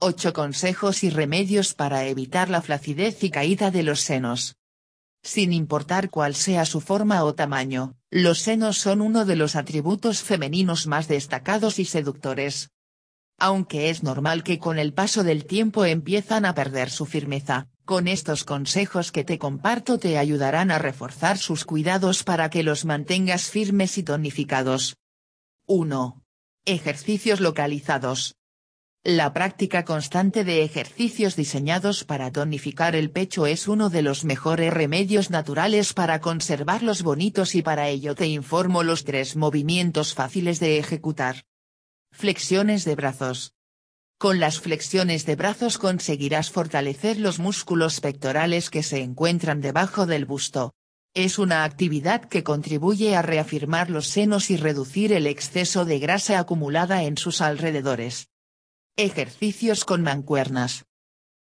8 consejos y remedios para evitar la flacidez y caída de los senos. Sin importar cuál sea su forma o tamaño, los senos son uno de los atributos femeninos más destacados y seductores. Aunque es normal que con el paso del tiempo empiezan a perder su firmeza, con estos consejos que te comparto te ayudarán a reforzar sus cuidados para que los mantengas firmes y tonificados. 1. Ejercicios localizados. La práctica constante de ejercicios diseñados para tonificar el pecho es uno de los mejores remedios naturales para conservarlos bonitos y para ello te informo los tres movimientos fáciles de ejecutar. Flexiones de brazos. Con las flexiones de brazos conseguirás fortalecer los músculos pectorales que se encuentran debajo del busto. Es una actividad que contribuye a reafirmar los senos y reducir el exceso de grasa acumulada en sus alrededores. Ejercicios con mancuernas.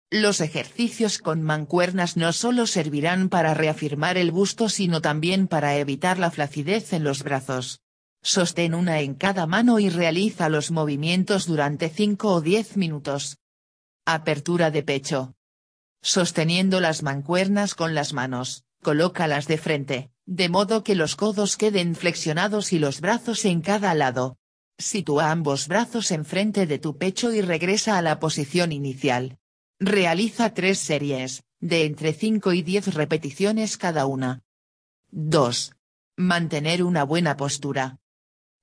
Los ejercicios con mancuernas no solo servirán para reafirmar el busto sino también para evitar la flacidez en los brazos. Sostén una en cada mano y realiza los movimientos durante 5 o 10 minutos. Apertura de pecho. Sosteniendo las mancuernas con las manos, colócalas de frente, de modo que los codos queden flexionados y los brazos en cada lado. Sitúa ambos brazos enfrente de tu pecho y regresa a la posición inicial. Realiza tres series, de entre 5 y 10 repeticiones cada una. 2. Mantener una buena postura.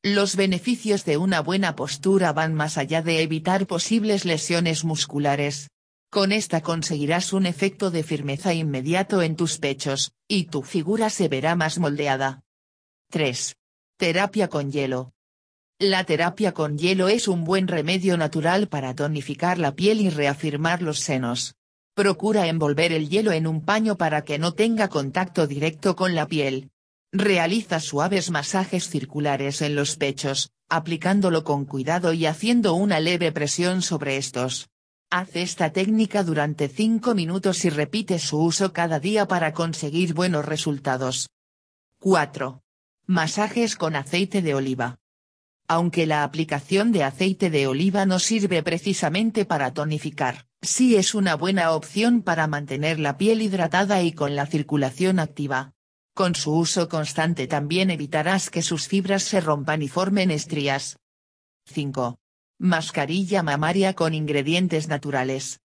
Los beneficios de una buena postura van más allá de evitar posibles lesiones musculares. Con esta conseguirás un efecto de firmeza inmediato en tus pechos, y tu figura se verá más moldeada. 3. Terapia con hielo. La terapia con hielo es un buen remedio natural para tonificar la piel y reafirmar los senos. Procura envolver el hielo en un paño para que no tenga contacto directo con la piel, Realiza suaves masajes circulares en los pechos, aplicándolo con cuidado y haciendo una leve presión sobre estos. Haz esta técnica durante 5 minutos y repite su uso cada día para conseguir buenos resultados. 4. Masajes con aceite de oliva. Aunque la aplicación de aceite de oliva no sirve precisamente para tonificar, sí es una buena opción para mantener la piel hidratada y con la circulación activa. Con su uso constante también evitarás que sus fibras se rompan y formen estrías. 5. Mascarilla mamaria con ingredientes naturales.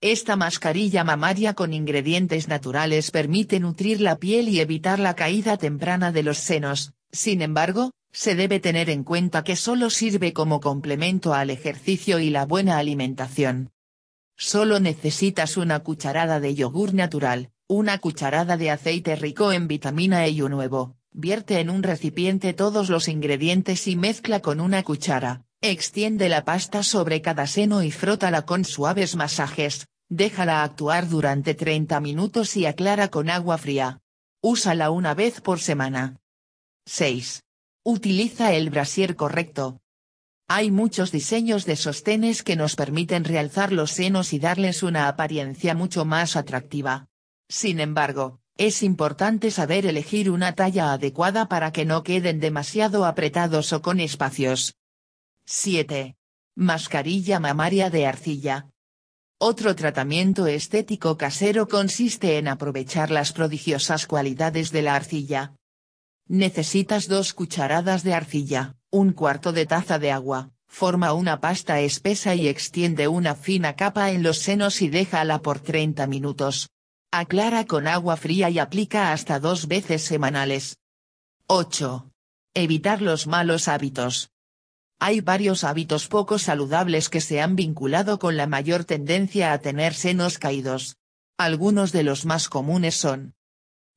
Esta mascarilla mamaria con ingredientes naturales permite nutrir la piel y evitar la caída temprana de los senos, sin embargo, se debe tener en cuenta que solo sirve como complemento al ejercicio y la buena alimentación. Solo necesitas una cucharada de yogur natural, una cucharada de aceite rico en vitamina E y un huevo. Vierte en un recipiente todos los ingredientes y mezcla con una cuchara. Extiende la pasta sobre cada seno y frótala con suaves masajes. Déjala actuar durante 30 minutos y aclara con agua fría. Úsala una vez por semana. 6. Utiliza el brasier correcto. Hay muchos diseños de sostenes que nos permiten realzar los senos y darles una apariencia mucho más atractiva. Sin embargo, es importante saber elegir una talla adecuada para que no queden demasiado apretados o con espacios. 7. Mascarilla mamaria de arcilla. Otro tratamiento estético casero consiste en aprovechar las prodigiosas cualidades de la arcilla. Necesitas dos cucharadas de arcilla, un cuarto de taza de agua, forma una pasta espesa y extiende una fina capa en los senos y déjala por 30 minutos. Aclara con agua fría y aplica hasta dos veces semanales. 8. Evitar los malos hábitos. Hay varios hábitos poco saludables que se han vinculado con la mayor tendencia a tener senos caídos. Algunos de los más comunes son.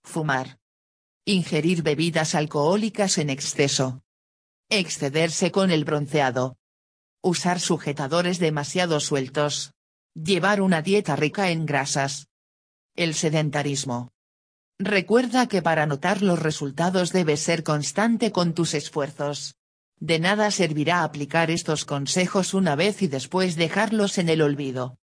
Fumar. Ingerir bebidas alcohólicas en exceso. Excederse con el bronceado. Usar sujetadores demasiado sueltos. Llevar una dieta rica en grasas. El sedentarismo. Recuerda que para notar los resultados debes ser constante con tus esfuerzos. De nada servirá aplicar estos consejos una vez y después dejarlos en el olvido.